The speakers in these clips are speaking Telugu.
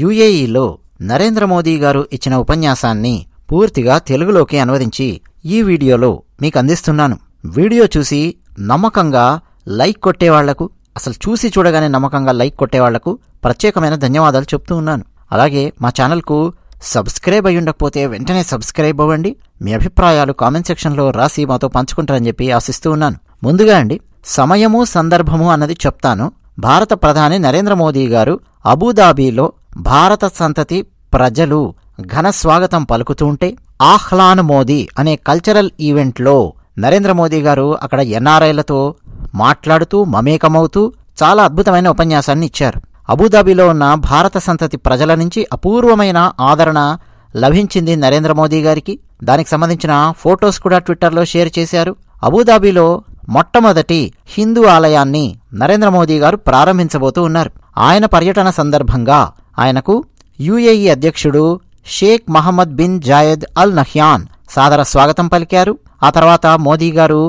యుఏఈలో నరేంద్ర మోదీ గారు ఇచ్చిన ఉపన్యాసాన్ని పూర్తిగా తెలుగులోకి అనువదించి ఈ వీడియోలో మీకు అందిస్తున్నాను వీడియో చూసి నమ్మకంగా లైక్ కొట్టేవాళ్లకు అసలు చూసి చూడగానే నమ్మకంగా లైక్ కొట్టేవాళ్లకు ప్రత్యేకమైన ధన్యవాదాలు చెప్తూ ఉన్నాను అలాగే మా ఛానల్కు సబ్స్క్రైబ్ అయి ఉండకపోతే వెంటనే సబ్స్క్రైబ్ అవ్వండి మీ అభిప్రాయాలు కామెంట్ సెక్షన్లో రాసి మాతో పంచుకుంటారని చెప్పి ఆశిస్తూ ఉన్నాను ముందుగా అండి సమయము సందర్భము అన్నది చెప్తాను భారత ప్రధాని నరేంద్ర మోదీ గారు అబుదాబీలో భారత సంతతి ప్రజలు ఘన స్వాగతం పలుకుతుంటే ఆహ్లాన్ మోదీ అనే కల్చరల్ ఈవెంట్లో నరేంద్ర మోదీ గారు అక్కడ ఎన్ఆర్ఐలతో మాట్లాడుతూ మమేకమవుతూ చాలా అద్భుతమైన ఉపన్యాసాన్ని ఇచ్చారు అబుదాబిలో ఉన్న భారత సంతతి ప్రజల నుంచి అపూర్వమైన ఆదరణ లభించింది నరేంద్ర మోదీ గారికి దానికి సంబంధించిన ఫొటోస్ కూడా ట్విట్టర్లో షేర్ చేశారు అబుదాబిలో మొట్టమొదటి హిందూ ఆలయాన్ని నరేంద్ర మోదీ గారు ప్రారంభించబోతూ ఉన్నారు ఆయన పర్యటన సందర్భంగా ఆయనకు యుఏఈ అధ్యక్షుడు Sheikh Mohamed bin Zayed Al Nahyan సాదర స్వాగతం పలికారు ఆ తర్వాత మోదీ గారు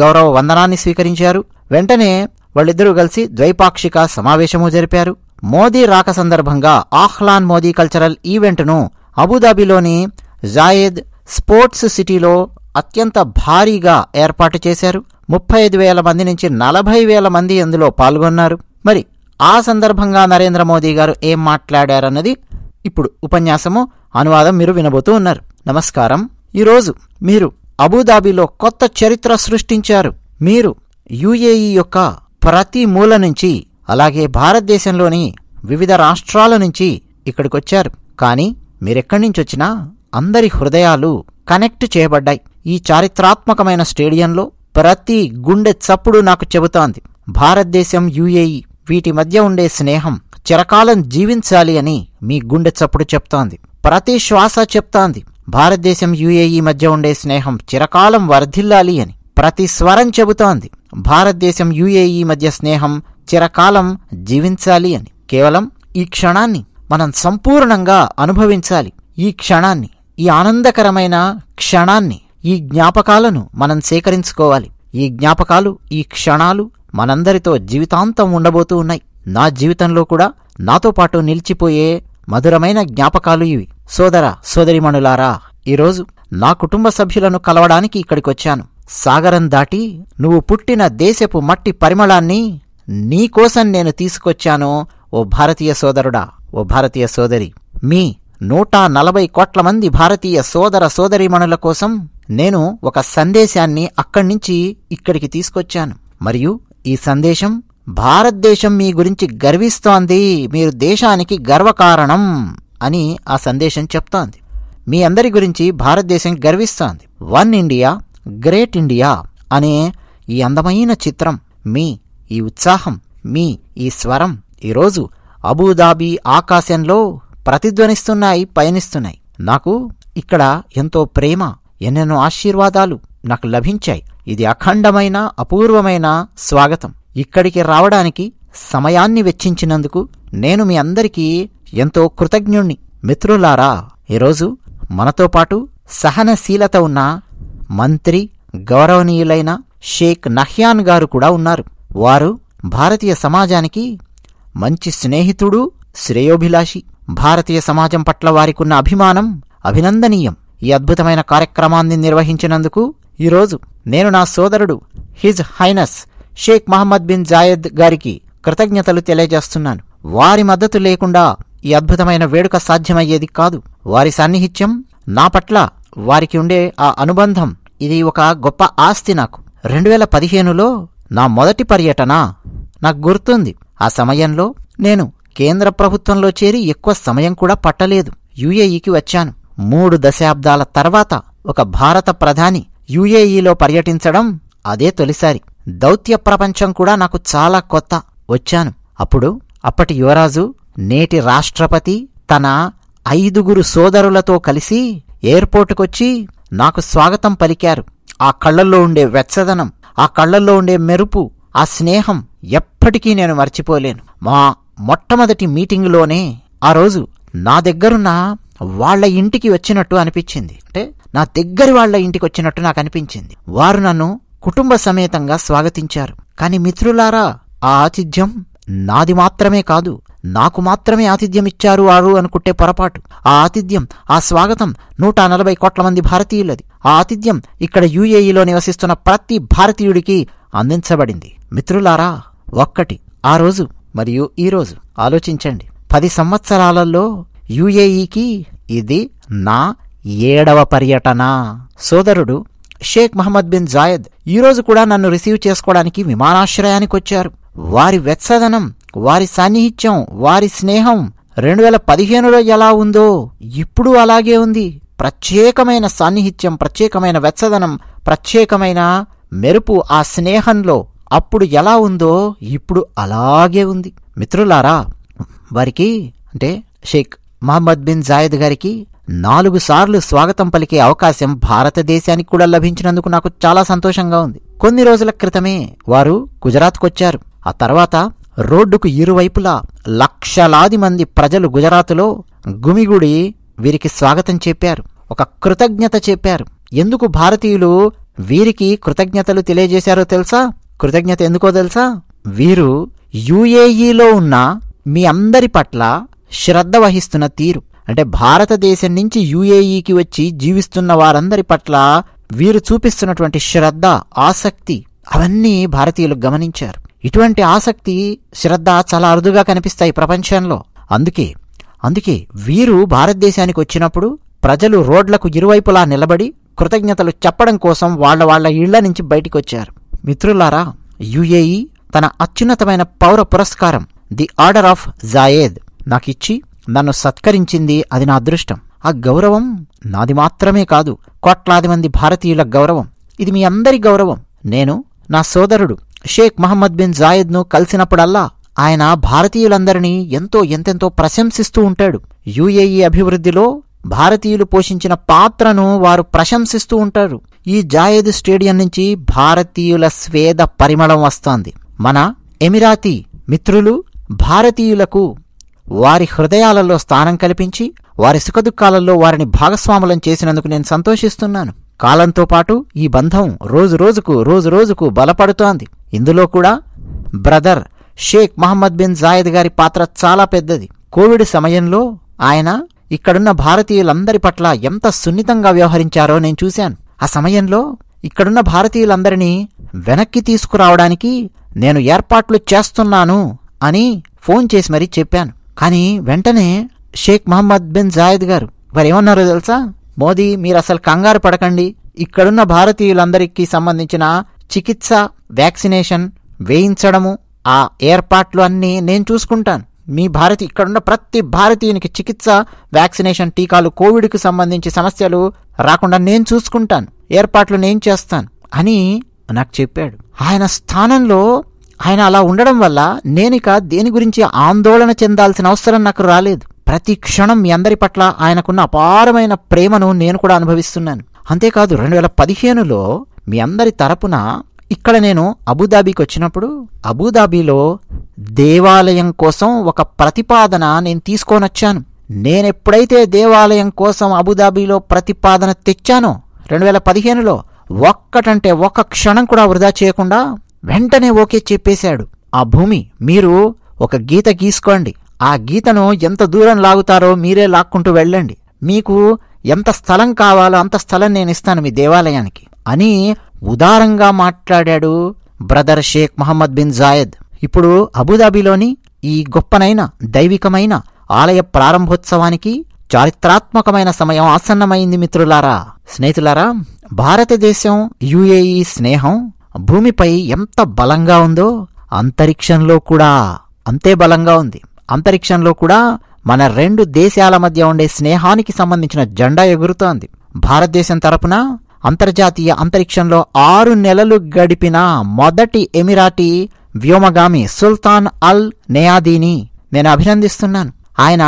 గౌరవ వందనాన్ని స్వీకరించారు వెంటనే వాళ్ళిద్దరూ కలిసి ద్వైపాక్షిక సమావేశము జరిపారు మోదీ రాక సందర్భంగా ఆహ్లాన్ మోదీ కల్చరల్ ఈవెంట్ను అబుదాబిలోని జాయద్ స్పోర్ట్స్ సిటీలో అత్యంత భారీగా ఏర్పాటు చేశారు ముప్పై ఐదు వేల మంది నుంచి నలభై వేల మంది అందులో పాల్గొన్నారు మరి ఆ సందర్భంగా నరేంద్ర మోదీ గారు ఏం మాట్లాడారన్నది ఇప్పుడు ఉపన్యాసము అనువాదం మీరు వినబోతూ ఉన్నారు నమస్కారం ఈరోజు మీరు అబుదాబిలో కొత్త చరిత్ర సృష్టించారు మీరు యుఏఈ యొక్క ప్రతి మూల నుంచి అలాగే భారతదేశంలోని వివిధ రాష్ట్రాల నుంచి ఇక్కడికొచ్చారు కానీ మీరెక్కడి నుంచి వచ్చినా అందరి హృదయాలు కనెక్ట్ చేయబడ్డాయి ఈ చారిత్రాత్మకమైన స్టేడియంలో ప్రతి గుండె చప్పుడు నాకు చెబుతోంది భారతదేశం యుఏఈ వీటి మధ్య ఉండే స్నేహం చిరకాలం జీవించాలి అని మీ గుండె చప్పుడు చెప్తోంది ప్రతి శ్వాస చెప్తోంది భారతదేశం యుఏఈ మధ్య ఉండే స్నేహం చిరకాలం వర్ధిల్లాలి అని ప్రతి స్వరం చెబుతోంది భారతదేశం యుఏఈ మధ్య స్నేహం చిరకాలం జీవించాలి అని కేవలం ఈ క్షణాన్ని మనం సంపూర్ణంగా అనుభవించాలి ఈ క్షణాన్ని ఈ ఆనందకరమైన క్షణాన్ని ఈ జ్ఞాపకాలను మనం సేకరించుకోవాలి ఈ జ్ఞాపకాలు ఈ క్షణాలు మనందరితో జీవితాంతం ఉండబోతూ ఉన్నాయి నా జీవితంలో కూడా నాతో పాటు నిలిచిపోయే మధురమైన జ్ఞాపకాలు ఇవి సోదర సోదరిమణులారా ఈరోజు నా కుటుంబ సభ్యులను కలవడానికి ఇక్కడికొచ్చాను సాగరం దాటి నువ్వు పుట్టిన దేశపు మట్టి పరిమళాన్ని నీకోసం నేను తీసుకొచ్చాను ఓ భారతీయ సోదరుడా ఓ భారతీయ సోదరి మీ నూట నలభై కోట్ల మంది భారతీయ సోదర సోదరీమణుల కోసం నేను ఒక సందేశాన్ని అక్కడి నుంచి ఇక్కడికి తీసుకొచ్చాను మరియు ఈ సందేశం భారతదేశం మీ గురించి గర్విస్తోంది మీరు దేశానికి గర్వకారణం అని ఆ సందేశం చెప్తోంది మీ అందరి గురించి భారతదేశం గర్విస్తోంది వన్ ఇండియా గ్రేట్ ఇండియా అనే ఈ అందమైన చిత్రం మీ ఈ ఉత్సాహం మీ ఈ స్వరం ఈరోజు అబుదాబీ ఆకాశంలో ప్రతిధ్వనిస్తున్నాయి పయనిస్తున్నాయి నాకు ఇక్కడ ఎంతో ప్రేమ ఎన్నెన్నో ఆశీర్వాదాలు నాకు లభించాయి ఇది అఖండమైన అపూర్వమైన స్వాగతం ఇక్కడికి రావడానికి సమయాన్ని వెచ్చించినందుకు నేను మీ అందరికీ ఎంతో కృతజ్ఞుణ్ణి మిత్రులారా ఈరోజు మనతో పాటు సహనశీలత ఉన్న మంత్రి గౌరవనీయులైన షేక్ నహ్యాన్ గారు కూడా ఉన్నారు వారు భారతీయ సమాజానికి మంచి స్నేహితుడు శ్రేయోభిలాషి భారతీయ సమాజం పట్ల వారికున్న అభిమానం అభినందనీయం ఈ అద్భుతమైన కార్యక్రమాన్ని నిర్వహించినందుకు ఈరోజు నేను నా సోదరుడు His Highness Sheikh Mohamed bin Zayed గారికి కృతజ్ఞతలు తెలియజేస్తున్నాను వారి మద్దతు లేకుండా ఈ అద్భుతమైన వేడుక సాధ్యమయ్యేది కాదు వారి సాన్నిహిత్యం నా పట్ల వారికి ఉండే ఆ అనుబంధం ఇది ఒక గొప్ప ఆస్తి నాకు రెండు వేల పదిహేనులో నా మొదటి పర్యటన నాకు గుర్తుంది ఆ సమయంలో నేను కేంద్ర ప్రభుత్వంలో చేరి ఎక్కువ సమయం కూడా పట్టలేదు యుఏఈకి వచ్చాను మూడు దశాబ్దాల తర్వాత ఒక భారత ప్రధాని యుఏఈలో పర్యటించడం అదే తొలిసారి దౌత్య ప్రపంచం కూడా నాకు చాలా కొత్త వచ్చాను అప్పుడు అప్పటి యువరాజు నేటి రాష్ట్రపతి తన ఐదుగురు సోదరులతో కలిసి ఎయిర్పోర్టుకొచ్చి నాకు స్వాగతం పలికారు ఆ కళ్ళల్లో ఉండే వెచ్చదనం ఆ కళ్లల్లో ఉండే మెరుపు ఆ స్నేహం ఎప్పటికీ నేను మర్చిపోలేను మా మొట్టమొదటి మీటింగ్లోనే ఆ రోజు నా దగ్గరున్న వాళ్ల ఇంటికి వచ్చినట్టు అనిపించింది అంటే నా దగ్గరి వాళ్ల ఇంటికి వచ్చినట్టు నాకు అనిపించింది వారు నన్ను కుటుంబ సమేతంగా స్వాగతించారు కాని మిత్రులారా ఆ ఆతిథ్యం నాది మాత్రమే కాదు నాకు మాత్రమే ఆతిథ్యం ఇచ్చారు వారు అనుకుంటే పొరపాటు ఆ ఆతిథ్యం ఆ స్వాగతం నూట నలభై కోట్ల మంది భారతీయులది ఆ ఆతిథ్యం ఇక్కడ యుఏఈలో నివసిస్తున్న ప్రతి భారతీయుడికి అందించబడింది మిత్రులారా ఒక్కటి ఆ రోజు మరియు ఈరోజు ఆలోచించండి పది సంవత్సరాలలో యూఏఈకి ఇది నా ఏడవ పర్యటన సోదరుడు షేక్ మహమ్మద్ బిన్ జాయద్ ఈరోజు కూడా నన్ను రిసీవ్ చేసుకోవడానికి విమానాశ్రయానికి వచ్చారు వారి వెత్సదనం వారి సాన్నిహిత్యం వారి స్నేహం రెండు వేల పదిహేనులో ఎలా ఉందో ఇప్పుడు అలాగే ఉంది ప్రత్యేకమైన సాన్నిహిత్యం ప్రత్యేకమైన వెచ్చదనం ప్రత్యేకమైన మెరుపు ఆ స్నేహంలో అప్పుడు ఎలా ఉందో ఇప్పుడు అలాగే ఉంది మిత్రులారా వారికి అంటే షేక్ మహమ్మద్ బిన్ జాయద్ గారికి నాలుగు సార్లు స్వాగతం పలికే అవకాశం భారతదేశానికి కూడా లభించినందుకు నాకు చాలా సంతోషంగా ఉంది కొన్ని రోజుల క్రితమే వారు గుజరాత్కొచ్చారు ఆ తర్వాత రోడ్డుకు ఇరువైపులా లక్షలాది మంది ప్రజలు గుజరాత్లో గుమిగుడి వీరికి స్వాగతం చెప్పారు ఒక కృతజ్ఞత చెప్పారు ఎందుకు భారతీయులు వీరికి కృతజ్ఞతలు తెలియజేశారో తెలుసా కృతజ్ఞత ఎందుకో తెలుసా వీరు యుఏఈలో ఉన్న మీ అందరి పట్ల శ్రద్ధ వహిస్తున్న తీరు అంటే భారతదేశం నుంచి యుఏఈకి వచ్చి జీవిస్తున్న వారందరి పట్ల వీరు చూపిస్తున్నటువంటి శ్రద్ధ ఆసక్తి అవన్నీ భారతీయులు గమనించారు ఇటువంటి ఆసక్తి శ్రద్ధ చాలా అరుదుగా కనిపిస్తాయి ప్రపంచంలో అందుకే అందుకే వీరు భారతదేశానికి వచ్చినప్పుడు ప్రజలు రోడ్లకు ఇరువైపులా నిలబడి కృతజ్ఞతలు చెప్పడం కోసం వాళ్ల వాళ్ల ఇళ్ల నుంచి బయటికి వచ్చారు మిత్రులారా యుఏఈ తన అత్యున్నతమైన పౌర పురస్కారం ది ఆర్డర్ ఆఫ్ జాయేద్ నాకిచ్చి నన్ను సత్కరించింది అది నా అదృష్టం ఆ గౌరవం నాది మాత్రమే కాదు కోట్లాది మంది భారతీయుల గౌరవం ఇది మీ అందరి గౌరవం నేను నా సోదరుడు షేక్ మహమ్మద్ బిన్ జాయద్ను కలిసినప్పుడల్లా ఆయన భారతీయులందరినీ ఎంతో ఎంతెంతో ప్రశంసిస్తూ ఉంటాడు యుఏఈ అభివృద్ధిలో భారతీయులు పోషించిన పాత్రను వారు ప్రశంసిస్తూ ఉంటారు ఈ జాయేద్ స్టేడియం నుంచి భారతీయుల స్వేద పరిమళం వస్తోంది మన ఎమిరాతీ మిత్రులు భారతీయులకు వారి హృదయాలలో స్థానం కల్పించి వారి సుఖదుఖాలలో వారిని భాగస్వాములం చేసినందుకు నేను సంతోషిస్తున్నాను కాలంతో పాటు ఈ బంధం రోజు రోజుకు రోజు రోజుకు బలపడుతోంది ఇందులో కూడా brother Sheikh Mohamed bin Zayed గారి పాత్ర చాలా పెద్దది కోవిడ్ సమయంలో ఆయన ఇక్కడున్న భారతీయులందరి పట్ల ఎంత సున్నితంగా వ్యవహరించారో నేను చూశాను ఆ సమయంలో ఇక్కడున్న భారతీయులందరినీ వెనక్కి తీసుకురావడానికి నేను ఏర్పాట్లు చేస్తున్నాను అని ఫోన్ చేసి మరీ చెప్పాను కానీ వెంటనే షేక్ మహమ్మద్ బిన్ జాయద్ గారు వారు ఏమన్నారో తెలుసా మోదీ మీరు అసలు కంగారు పడకండి ఇక్కడున్న భారతీయులందరికీ సంబంధించిన చికిత్స వ్యాక్సినేషన్ వేయించడము ఆ ఏర్పాట్లు అన్నీ నేను చూసుకుంటాను మీ భారతి ఇక్కడున్న ప్రతి భారతీయునికి చికిత్స వ్యాక్సినేషన్ టీకాలు కోవిడ్కు సంబంధించి సమస్యలు రాకుండా నేను చూసుకుంటాను ఏర్పాట్లు నేను చేస్తాను అని నాకు చెప్పాడు ఆయన స్థానంలో ఆయన అలా ఉండడం వల్ల నేనిక దేని గురించి ఆందోళన చెందాల్సిన అవసరం నాకు రాలేదు ప్రతి క్షణం మీ అందరి పట్ల ఆయనకున్న అపారమైన ప్రేమను నేను కూడా అనుభవిస్తున్నాను అంతేకాదు రెండు వేల పదిహేనులో మీ అందరి తరపున ఇక్కడ నేను అబుదాబీకి వచ్చినప్పుడు అబుదాబీలో దేవాలయం కోసం ఒక ప్రతిపాదన నేను తీసుకొనొచ్చాను నేను ఎప్పుడైతే దేవాలయం కోసం అబుదాబీలో ప్రతిపాదన తెచ్చానో రెండు వేల పదిహేనులో ఒక్కటంటే ఒక్క క్షణం కూడా వృధా చేయకుండా వెంటనే ఓకే చెప్పేశాడు ఆ భూమి మీరు ఒక గీత గీసుకోండి ఆ గీతను ఎంత దూరం లాగుతారో మీరే లాక్కుంటూ వెళ్ళండి మీకు ఎంత స్థలం కావాలో అంత స్థలం నేను ఇస్తాను మీ దేవాలయానికి అని ఉదారంగా మాట్లాడాడు brother Sheikh Mohamed bin Zayed ఇప్పుడు అబుదాబిలోని ఈ గొప్పనైన దైవికమైన ఆలయ ప్రారంభోత్సవానికి చారిత్రాత్మకమైన సమయం ఆసన్నమైంది మిత్రులారా స్నేహితులారా భారతదేశం యుఏఈ స్నేహం భూమిపై ఎంత బలంగా ఉందో అంతరిక్షంలో కూడా అంతే బలంగా ఉంది అంతరిక్షంలో కూడా మన రెండు దేశాల మధ్య ఉండే స్నేహానికి సంబంధించిన జెండా ఎగురుతోంది భారతదేశం తరపున అంతర్జాతీయ అంతరిక్షంలో ఆరు నెలలు గడిపిన మొదటి ఎమిరాటీ వ్యోమగామి సుల్తాన్ అల్ నెయాదీని నేను అభినందిస్తున్నాను ఆయన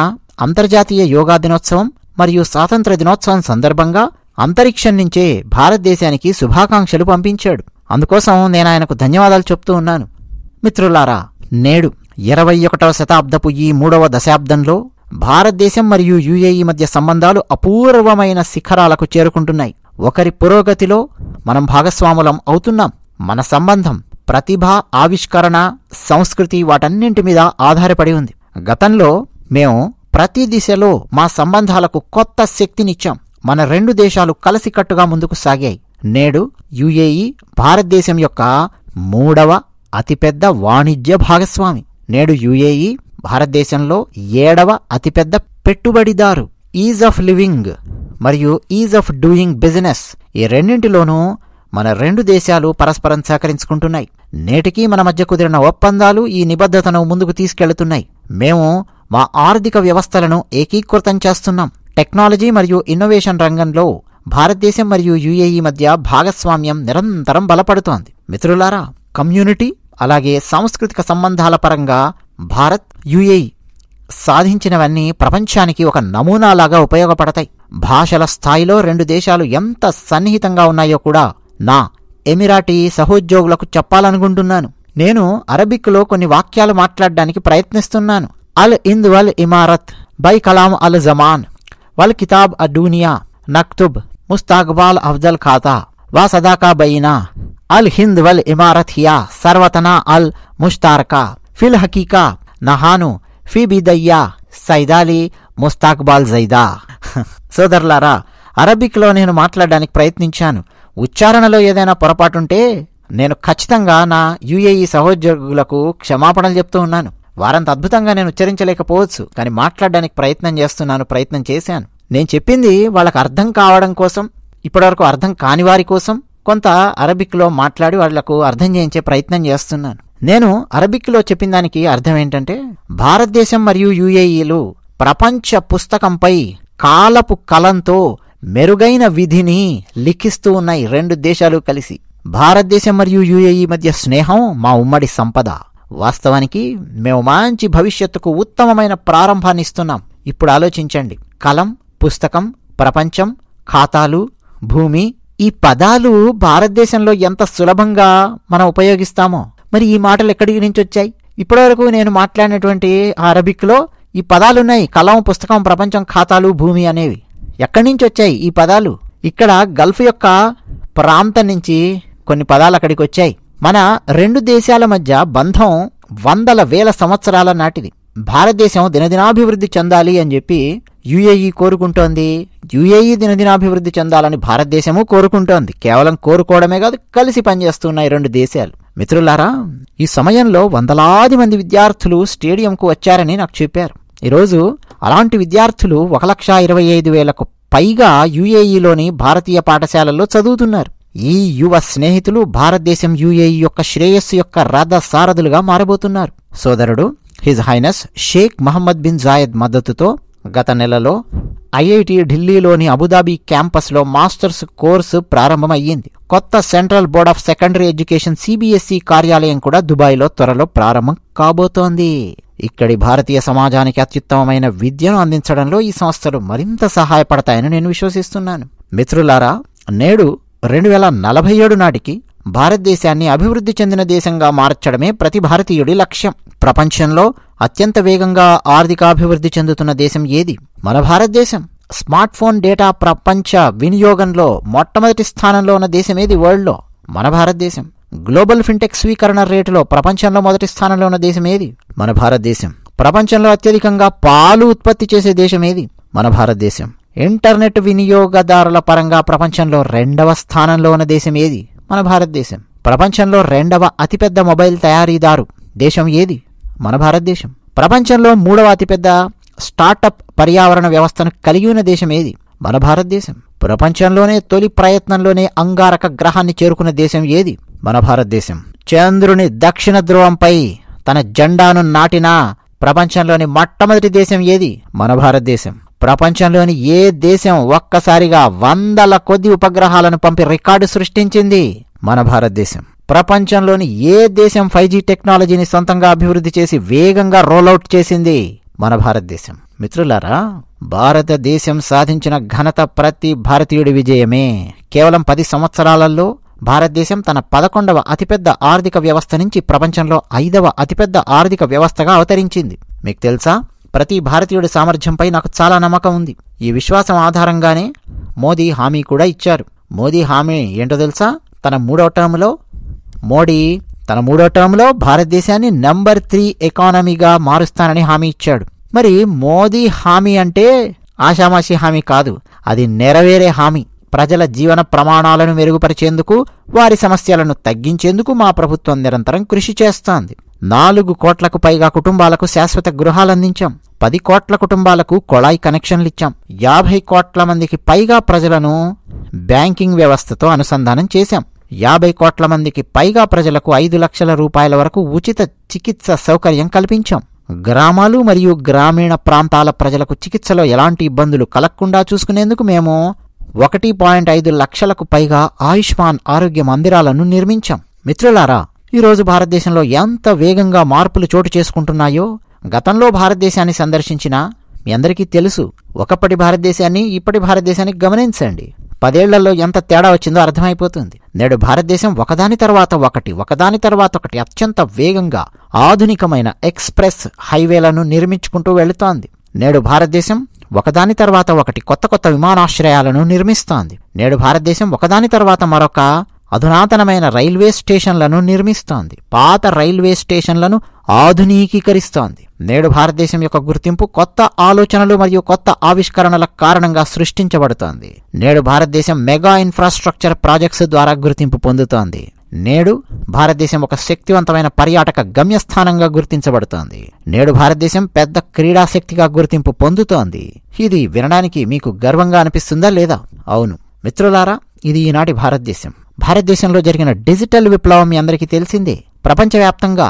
అంతర్జాతీయ యోగా దినోత్సవం మరియు స్వాతంత్ర దినోత్సవం సందర్భంగా అంతరిక్షం నుంచే భారతదేశానికి శుభాకాంక్షలు పంపించాడు అందుకోసం నేను ఆయనకు ధన్యవాదాలు చెప్తూ ఉన్నాను మిత్రులారా నేడు ఇరవై ఒకటవ శతాబ్దపు ఈ మూడవ దశాబ్దంలో భారతదేశం మరియు యుఏఈ మధ్య సంబంధాలు అపూర్వమైన శిఖరాలకు చేరుకుంటున్నాయి ఒకరి పురోగతిలో మనం భాగస్వాములం అవుతున్నాం మన సంబంధం ప్రతిభ ఆవిష్కరణ సంస్కృతి వాటన్నింటి మీద ఆధారపడి ఉంది గతంలో మేము ప్రతి దిశలో మా సంబంధాలకు కొత్త శక్తినిచ్చాం మన రెండు దేశాలు కలిసికట్టుగా ముందుకు సాగాయి నేడు యుఏఈ భారతదేశం యొక్క మూడవ అతిపెద్ద వాణిజ్య భాగస్వామి నేడు యుఏఈ భారతదేశంలో ఏడవ అతిపెద్ద పెట్టుబడిదారు ఈజ్ ఆఫ్ లివింగ్ మరియు ఈజ్ ఆఫ్ డూయింగ్ బిజినెస్ ఈ రెండింటిలోనూ మన రెండు దేశాలు పరస్పరం సహకరించుకుంటున్నాయి నేటికి మన మధ్య కుదిరిన ఒప్పందాలు ఈ నిబద్ధతను ముందుకు తీసుకెళ్తున్నాయి మేము మా ఆర్థిక వ్యవస్థలను ఏకీకృతం చేస్తున్నాం టెక్నాలజీ మరియు ఇన్నోవేషన్ రంగంలో భారతదేశం మరియు యుఏఈ మధ్య భాగస్వామ్యం నిరంతరం బలపడుతోంది మిత్రులారా కమ్యూనిటీ అలాగే సాంస్కృతిక సంబంధాల పరంగా భారత్ యుఏఈ సాధించినవన్నీ ప్రపంచానికి ఒక నమూనాలాగా ఉపయోగపడతాయి భాషల స్థాయిలో రెండు దేశాలు ఎంత సన్నిహితంగా ఉన్నాయో కూడా నా ఎమిరాటీ సహోద్యోగులకు చెప్పాలనుకుంటున్నాను నేను అరబిక్లో కొన్ని వాక్యాలు మాట్లాడడానికి ప్రయత్నిస్తున్నాను అల్ ఇంద్ వల్ ఇమారత్ బై కలాం అల్ జమాన్ వల్ కితాబ్ అ డూనియా నక్తుబ్ ముస్తాక్బాల్ అఫ్జల్ ఖాతా వా సదాకా बीना అల్ హింద్ वल ఇమారత్ హియా సర్వతనా అల్ मुश्तारका ఫిల్ హకీకా నహాను ఫీ బిదయ్యా సైదాలి ముస్తాక్బాల్ జైదా సోదరులారా అరబిక్లో నేను మాట్లాడడానికి ప్రయత్నించాను ఉచ్చారణలో ఏదైనా పొరపాటుంటే నేను ఖచ్చితంగా నా యుఏఈ సహోద్యోగులకు క్షమాపణలు చెప్తూ ఉన్నాను వారంత అద్భుతంగా నేను ఉచ్చరించలేకపోవచ్చు కానీ మాట్లాడడానికి ప్రయత్నం చేస్తున్నాను ప్రయత్నం చేశాను నేను చెప్పింది వాళ్ళకు అర్థం కావడం కోసం ఇప్పటివరకు అర్థం కాని వారి కోసం కొంత అరబిక్లో మాట్లాడి వాళ్లకు అర్థం చేయించే ప్రయత్నం చేస్తున్నాను నేను అరబిక్లో చెప్పిన దానికి అర్థం ఏంటంటే భారతదేశం మరియు యుఏఈలు ప్రపంచ పుస్తకంపై కాలపు కలంతో మెరుగైన విధిని లిఖిస్తూ ఉన్నాయి రెండు దేశాలు కలిసి భారతదేశం మరియు యుఏఈ మధ్య స్నేహం మా ఉమ్మడి సంపద వాస్తవానికి మేము మంచి భవిష్యత్తుకు ఉత్తమమైన ప్రారంభాన్ని ఇస్తున్నాం ఇప్పుడు ఆలోచించండి కలం పుస్తకం ప్రపంచం ఖాతాలు భూమి ఈ పదాలు భారతదేశంలో ఎంత సులభంగా మనం ఉపయోగిస్తామో మరి ఈ మాటలు ఎక్కడి నుంచి వచ్చాయి ఇప్పటివరకు నేను మాట్లాడినటువంటి అరబిక్లో ఈ పదాలు ఉన్నాయి కలం పుస్తకం ప్రపంచం ఖాతాలు భూమి అనేవి ఎక్కడి నుంచి వచ్చాయి ఈ పదాలు ఇక్కడ గల్ఫ్ యొక్క ప్రాంతం నుంచి కొన్ని పదాలు అక్కడికి వచ్చాయి మన రెండు దేశాల మధ్య బంధం వందల వేల సంవత్సరాల నాటిది భారతదేశం దినదినాభివృద్ధి చెందాలి అని చెప్పి యుఏఈ కోరుకుంటోంది యుఏఈ దినదినాభివృద్ధి చెందాలని భారతదేశము కోరుకుంటోంది కేవలం కోరుకోవడమే కాదు కలిసి పనిచేస్తున్నాయి రెండు దేశాలు మిత్రులారా ఈ సమయంలో వందలాది మంది విద్యార్థులు స్టేడియంకు వచ్చారని నాకు చెప్పారు ఈరోజు అలాంటి విద్యార్థులు ఒక లక్ష ఇరవై ఐదు వేలకు పైగా యుఏఈలోని భారతీయ పాఠశాలల్లో చదువుతున్నారు ఈ యువ స్నేహితులు భారతదేశం యుఏఈ యొక్క శ్రేయస్సు యొక్క రథ సారథులుగా మారబోతున్నారు సోదరుడు His Highness Sheikh Mohamed bin Zayed మద్దతుతో గత నెలలో ఐఐటి ఢిల్లీలోని అబుదాబీ క్యాంపస్లో మాస్టర్స్ కోర్సు ప్రారంభమయ్యింది కొత్త Central Board of Secondary Education CBSE కార్యాలయం కూడా దుబాయ్లో త్వరలో ప్రారంభం కాబోతోంది ఇక్కడి భారతీయ సమాజానికి అత్యుత్తమమైన విద్యను అందించడంలో ఈ సంస్థలు మరింత సహాయపడతాయని నేను విశ్వసిస్తున్నాను మిత్రులారా నేడు రెండు వేల నలభై ఏడు నాటికి భారతదేశాన్ని అభివృద్ధి చెందిన దేశంగా మార్చడమే ప్రతి భారతీయుడి లక్ష్యం ప్రపంచంలో అత్యంత వేగంగా ఆర్థికాభివృద్ధి చెందుతున్న దేశం ఏది మన భారతదేశం స్మార్ట్ ఫోన్ డేటా ప్రపంచ వినియోగంలో మొట్టమొదటి స్థానంలో ఉన్న దేశం ఏది వరల్డ్లో మన భారతదేశం గ్లోబల్ ఫిన్టెక్ స్వీకరణ రేటులో ప్రపంచంలో మొదటి స్థానంలో ఉన్న దేశం ఏది మన భారతదేశం ప్రపంచంలో అత్యధికంగా పాలు ఉత్పత్తి చేసే దేశం ఏది మన భారతదేశం ఇంటర్నెట్ వినియోగదారుల పరంగా ప్రపంచంలో రెండవ స్థానంలో ఉన్న దేశం ఏది మన భారతదేశం ప్రపంచంలో రెండవ అతిపెద్ద మొబైల్ తయారీదారు దేశం ఏది మన భారతదేశం ప్రపంచంలో మూడవ అతిపెద్ద స్టార్టప్ పర్యావరణ వ్యవస్థను కలిగి ఉన్న దేశం ఏది మన భారతదేశం ప్రపంచంలోనే తొలి ప్రయత్నంలోనే అంగారక గ్రహాన్ని చేరుకున్న దేశం ఏది మన భారతదేశం చంద్రుని దక్షిణ ధ్రువంపై తన జెండాను నాటిన ప్రపంచంలోని మొట్టమొదటి దేశం ఏది మన భారతదేశం ప్రపంచంలోని ఏ దేశం ఒక్కసారిగా వందల కొద్ది ఉపగ్రహాలను పంపి రికార్డు సృష్టించింది మన భారతదేశం ప్రపంచంలోని ఏ దేశం ఫైవ్ జీ టెక్నాలజీని సొంతంగా అభివృద్ధి చేసి వేగంగా రోలౌట్ చేసింది మన భారతదేశం మిత్రులారా భారతదేశం సాధించిన ఘనత ప్రతి భారతీయుడి విజయమే కేవలం పది సంవత్సరాలలో భారతదేశం తన పదకొండవ అతిపెద్ద ఆర్థిక వ్యవస్థ నుంచి ప్రపంచంలో ఐదవ అతిపెద్ద ఆర్థిక వ్యవస్థగా అవతరించింది మీకు తెలుసా ప్రతి భారతీయుడి సామర్థ్యంపై నాకు చాలా నమ్మకం ఉంది ఈ విశ్వాసం ఆధారంగానే మోదీ హామీ కూడా ఇచ్చారు మోదీ హామీ ఏంటో తెలుసా తన మూడో టర్మ్లో మోడీ తన మూడో టర్మ్లో భారతదేశాన్ని నంబర్ త్రీ ఎకానమీగా మారుస్తానని హామీ ఇచ్చాడు మరి మోదీ హామీ అంటే ఆషామాషి హామీ కాదు అది నెరవేరే హామీ ప్రజల జీవన ప్రమాణాలను మెరుగుపరిచేందుకు వారి సమస్యలను తగ్గించేందుకు మా ప్రభుత్వం నిరంతరం కృషి చేస్తోంది నాలుగు కోట్లకు పైగా కుటుంబాలకు శాశ్వత గృహాలందించాం పది కోట్ల కుటుంబాలకు కొళాయి కనెక్షన్లు ఇచ్చాం యాభై కోట్ల మందికి పైగా ప్రజలను బ్యాంకింగ్ వ్యవస్థతో అనుసంధానం చేశాం యాభై కోట్ల మందికి పైగా ప్రజలకు ఐదు లక్షల రూపాయల వరకు ఉచిత చికిత్స సౌకర్యం కల్పించాం గ్రామాలు మరియు గ్రామీణ ప్రాంతాల ప్రజలకు చికిత్సలో ఎలాంటి ఇబ్బందులు కలగకుండా చూసుకునేందుకు మేము ఒకటి పాయింట్ ఐదు లక్షలకు పైగా ఆయుష్మాన్ ఆరోగ్య మందిరాలను నిర్మించాం మిత్రులారా ఈరోజు భారతదేశంలో ఎంత వేగంగా మార్పులు చోటు చేసుకుంటున్నాయో గతంలో భారతదేశాన్ని సందర్శించిన మీ అందరికీ తెలుసు ఒకప్పటి భారతదేశాన్ని ఇప్పటి భారతదేశాన్ని గమనించండి పదేళ్లలో ఎంత తేడా వచ్చిందో అర్థమైపోతుంది నేడు భారతదేశం ఒకదాని తర్వాత ఒకటి ఒకదాని తర్వాత ఒకటి అత్యంత వేగంగా ఆధునికమైన ఎక్స్ప్రెస్ హైవేలను నిర్మించుకుంటూ వెళుతోంది నేడు భారతదేశం ఒకదాని తర్వాత ఒకటి కొత్త కొత్త విమానాశ్రయాలను నిర్మిస్తోంది నేడు భారతదేశం ఒకదాని తర్వాత మరొక అధునాతనమైన రైల్వే స్టేషన్లను నిర్మిస్తోంది పాత రైల్వే స్టేషన్లను ఆధునీకీకరిస్తోంది నేడు భారతదేశం యొక్క గుర్తింపు కొత్త ఆలోచనలు మరియు కొత్త ఆవిష్కరణల కారణంగా సృష్టించబడుతోంది నేడు భారతదేశం మెగా ఇన్ఫ్రాస్ట్రక్చర్ ప్రాజెక్ట్స్ ద్వారా గుర్తింపు పొందుతోంది నేడు భారతదేశం ఒక శక్తివంతమైన పర్యాటక గమ్యస్థానంగా గుర్తించబడుతోంది నేడు భారతదేశం పెద్ద క్రీడాశక్తిగా గుర్తింపు పొందుతోంది ఇది వినడానికి మీకు గర్వంగా అనిపిస్తుందా లేదా అవును మిత్రులారా ఇది ఈనాటి భారతదేశం భారతదేశంలో జరిగిన డిజిటల్ విప్లవం మీ అందరికీ తెలిసిందే ప్రపంచవ్యాప్తంగా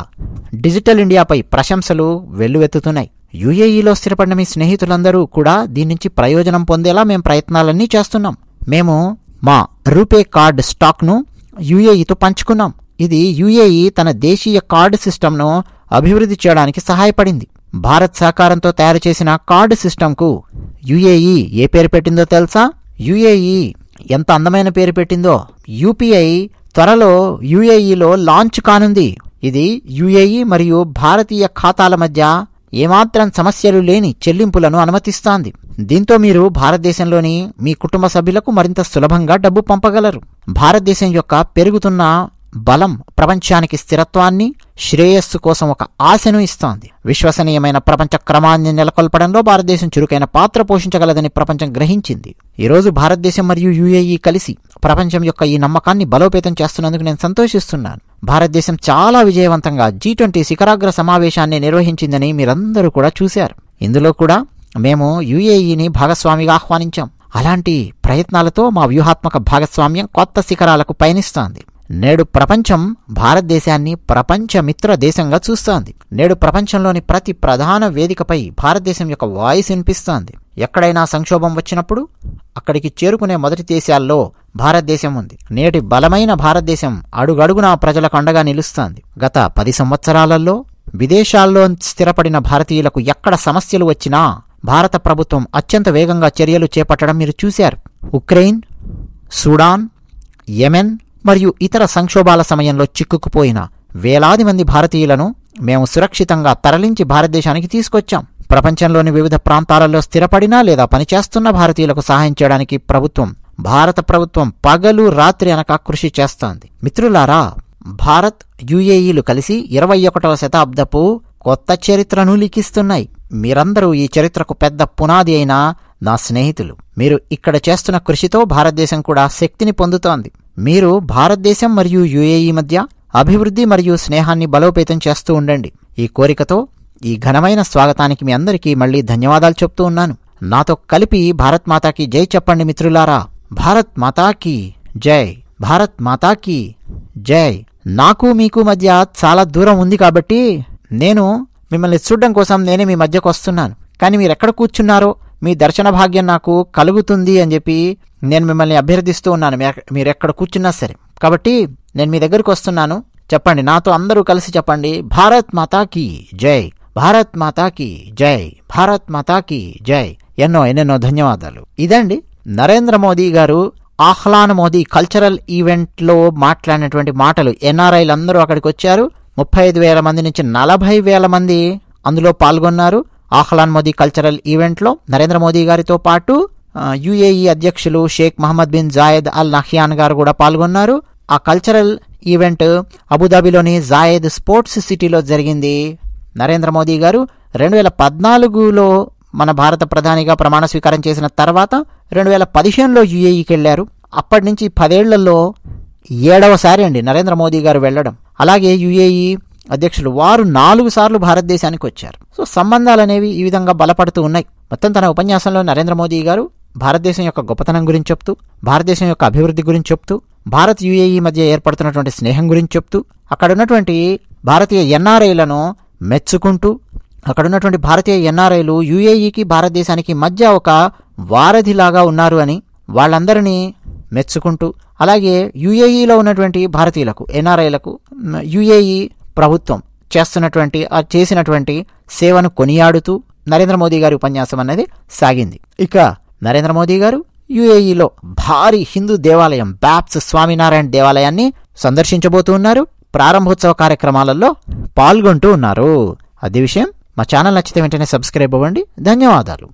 డిజిటల్ ఇండియాపై ప్రశంసలు వెల్లువెత్తుతున్నాయి యుఏఈలో స్థిరపడిన మీ స్నేహితులందరూ కూడా దీని నుంచి ప్రయోజనం పొందేలా మేము ప్రయత్నాలన్నీ చేస్తున్నాం మేము మా రూపే కార్డ్ స్టాక్ను యుఏఈతో పంచుకున్నాం ఇది యుఏఈ తన దేశీయ కార్డు సిస్టమ్ను అభివృద్ధి చేయడానికి సహాయపడింది భారత్ సహకారంతో తయారు చేసిన కార్డు సిస్టంకు యుఏఈ ఏ పేరు పెట్టిందో తెలుసా యుఏఈ ఎంత అందమైన పేరు పెట్టిందో యూపీఐ త్వరలో యుఏఈలో లాంచ్ కానుంది ఇది యుఏఈ మరియు భారతీయ ఖాతాల మధ్య ఏమాత్రం సమస్యలు లేని చెల్లింపులను అనుమతిస్తోంది దీంతో మీరు భారతదేశంలోని మీ కుటుంబ సభ్యులకు మరింత సులభంగా డబ్బు పంపగలరు భారతదేశం యొక్క పెరుగుతున్న బలం ప్రపంచానికి స్థిరత్వాన్ని శ్రేయస్సు కోసం ఒక ఆశను ఇస్తోంది విశ్వసనీయమైన ప్రపంచ క్రమాన్ని నెలకొల్పడంలో భారతదేశం చురుకైన పాత్ర పోషించగలదని ప్రపంచం గ్రహించింది ఈరోజు భారతదేశం మరియు యుఏఈ కలిసి ప్రపంచం యొక్క ఈ నమ్మకాన్ని బలోపేతం చేస్తున్నందుకు నేను సంతోషిస్తున్నాను భారతదేశం చాలా విజయవంతంగా జీ ట్వంటీ శిఖరాగ్ర సమావేశాన్ని నిర్వహించిందని మీరందరూ కూడా చూశారు ఇందులో కూడా మేము యుఏఈని భాగస్వామిగా ఆహ్వానించాం అలాంటి ప్రయత్నాలతో మా వ్యూహాత్మక భాగస్వామ్యం కొత్త శిఖరాలకు పయనిస్తోంది నేడు ప్రపంచం భారతదేశాన్ని ప్రపంచ మిత్ర దేశంగా చూస్తోంది నేడు ప్రపంచంలోని ప్రతి ప్రధాన వేదికపై భారతదేశం యొక్క వాయిస్ వినిపిస్తోంది ఎక్కడైనా సంక్షోభం వచ్చినప్పుడు అక్కడికి చేరుకునే మొదటి దేశాల్లో భారతదేశం ఉంది నేటి బలమైన భారతదేశం అడుగడుగునా ప్రజలకు అండగా నిలుస్తోంది గత పది సంవత్సరాలలో విదేశాల్లో స్థిరపడిన భారతీయులకు ఎక్కడ సమస్యలు వచ్చినా భారత ప్రభుత్వం అత్యంత వేగంగా చర్యలు చేపట్టడం మీరు చూశారు ఉక్రెయిన్ సూడాన్ యెమెన్ మరియు ఇతర సంక్షోభాల సమయంలో చిక్కుకుపోయిన వేలాది మంది భారతీయులను మేము సురక్షితంగా తరలించి భారతదేశానికి తీసుకొచ్చాం ప్రపంచంలోని వివిధ ప్రాంతాలలో స్థిరపడినా లేదా పనిచేస్తున్న భారతీయులకు సహాయం చేయడానికి ప్రభుత్వం భారత ప్రభుత్వం పగలు రాత్రి అనక కృషి చేస్తోంది మిత్రులారా భారత్ యుఏఈలు కలిసి ఇరవై ఒకటవ శతాబ్దపు కొత్త చరిత్రను లిఖిస్తున్నాయి మీరందరూ ఈ చరిత్రకు పెద్ద పునాది అయిన నా స్నేహితులు మీరు ఇక్కడ చేస్తున్న కృషితో భారతదేశం కూడా శక్తిని పొందుతోంది మీరు భారతదేశం మరియు యుఏఈ మధ్య అభివృద్ధి మరియు స్నేహాన్ని బలోపేతం చేస్తూ ఉండండి ఈ కోరికతో ఈ ఘనమైన స్వాగతానికి మీ అందరికీ మళ్ళీ ధన్యవాదాలు చెప్తూ ఉన్నాను నాతో కలిపి భారత్ మాతాకి జై చెప్పండి మిత్రులారా భారత్ మాతాకి జై భారత్ మాతాకి జై నాకు మీకు మధ్య చాలా దూరం ఉంది కాబట్టి నేను మిమ్మల్ని చూడడం కోసం నేనే మీ మధ్యకు వస్తున్నాను కానీ మీరు ఎక్కడ కూర్చున్నారో మీ దర్శన భాగ్యం నాకు కలుగుతుంది అని చెప్పి నేను మిమ్మల్ని అభ్యర్థిస్తూ ఉన్నాను మీరు ఎక్కడ కూర్చున్నా సరే కాబట్టి నేను మీ దగ్గరికి వస్తున్నాను చెప్పండి నాతో అందరూ కలిసి చెప్పండి భారత్ మాతాకి జై భారత్ మాతాకి జై భారత్ మాతాకి జై ఎన్నో ఎన్నెన్నో ధన్యవాదాలు ఇదండి నరేంద్ర మోదీ గారు ఆహ్లాన్ మోదీ కల్చరల్ ఈవెంట్లో మాట్లాడినటువంటి మాటలు ఎన్ఆర్ఐలు అందరూ అక్కడికి వచ్చారు ముప్పై ఐదు వేల మంది నుంచి నలభై వేల మంది అందులో పాల్గొన్నారు ఆహ్లాన్ మోదీ కల్చరల్ ఈవెంట్లో నరేంద్ర మోదీ గారితో పాటు యుఏఈ అధ్యక్షులు Sheikh Mohamed bin Zayed Al Nahyan గారు కూడా పాల్గొన్నారు ఆ కల్చరల్ ఈవెంట్ అబుదాబిలోని జాయేద్ స్పోర్ట్స్ సిటీలో జరిగింది నరేంద్ర మోదీ గారు రెండు వేల పద్నాలుగులో మన భారత ప్రధానిగా ప్రమాణ స్వీకారం చేసిన తర్వాత రెండు వేల పదిహేనులో యుఏఈకి వెళ్లారు అప్పటి నుంచి పదేళ్లలో ఏడవసారి అండి నరేంద్ర మోదీ గారు వెళ్ళడం అలాగే యుఏఈ అధ్యక్షులు వారు నాలుగు సార్లు భారతదేశానికి వచ్చారు సో సంబంధాలు అనేవి ఈ విధంగా బలపడుతూ ఉన్నాయి మొత్తం తన ఉపన్యాసంలో నరేంద్ర మోదీ గారు భారతదేశం యొక్క గొప్పతనం గురించి చెప్తూ భారతదేశం యొక్క అభివృద్ధి గురించి చెప్తూ భారత్ యుఏఈ మధ్య ఏర్పడుతున్నటువంటి స్నేహం గురించి చెప్తూ అక్కడ ఉన్నటువంటి భారతీయ ఎన్ఆర్ఐలను మెచ్చుకుంటూ అక్కడ ఉన్నటువంటి భారతీయ ఎన్ఆర్ఐలు యుఏఈకి భారతదేశానికి మధ్య ఒక వారధిలాగా ఉన్నారు అని వాళ్ళందరినీ మెచ్చుకుంటూ అలాగే యుఏఈలో ఉన్నటువంటి భారతీయులకు ఎన్ఆర్ఐలకు యుఏఈ ప్రభుత్వం చేస్తున్నటువంటి ఆ చేసినటువంటి సేవను కొనియాడుతూ నరేంద్ర మోదీ గారి ఉపన్యాసం అనేది సాగింది ఇక నరేంద్ర మోదీ గారు యుఏఈలో భారీ హిందూ దేవాలయం బ్యాప్స్ స్వామినారాయణ దేవాలయాన్ని సందర్శించబోతూ ఉన్నారు ప్రారంభోత్సవ కార్యక్రమాలలో పాల్గొంటూ ఉన్నారు అదే విషయం మా ఛానల్ నచ్చితే వెంటనే సబ్స్క్రైబ్ అవ్వండి ధన్యవాదాలు